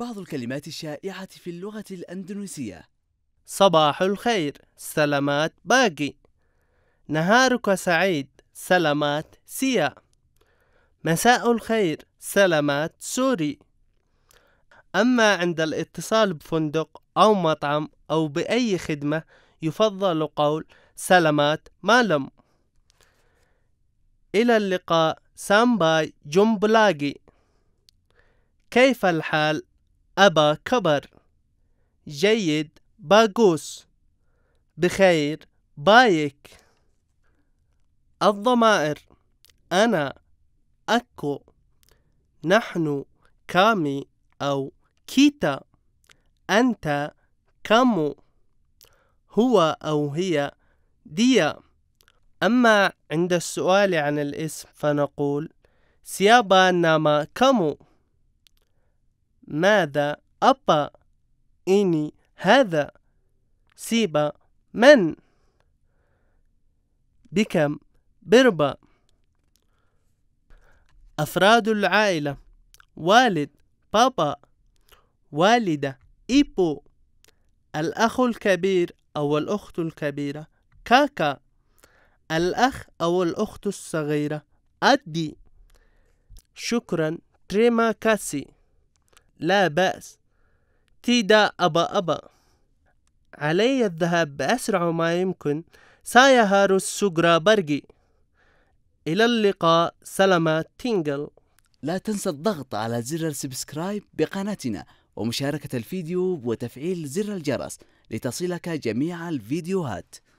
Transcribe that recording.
بعض الكلمات الشائعة في اللغة الأندونيسية صباح الخير سلامات باقي نهارك سعيد سلامات سيا مساء الخير سلامات سوري أما عند الاتصال بفندق أو مطعم أو بأي خدمة يفضل قول سلامات مالم إلى اللقاء سامباي جمبلاجي كيف الحال أبا كبر جيد باقوس بخير بايك الضمائر أنا أكو نحن كامي أو كيتا أنت كامو هو أو هي ديا أما عند السؤال عن الاسم فنقول سيابا ناما كامو ماذا أبا إني هذا سيبا من بكم بربا أفراد العائلة والد بابا والدة إيبو الأخ الكبير أو الأخت الكبيرة كاكا الأخ أو الأخت الصغيرة أدي شكرا تريما كاسي لا بأس تيدا أبا أبا علي الذهاب بأسرع ما يمكن سيهار السجرا برقي إلى اللقاء سلمى تينجل لا تنسى الضغط على زر السبسكرايب بقناتنا ومشاركة الفيديو وتفعيل زر الجرس لتصلك جميع الفيديوهات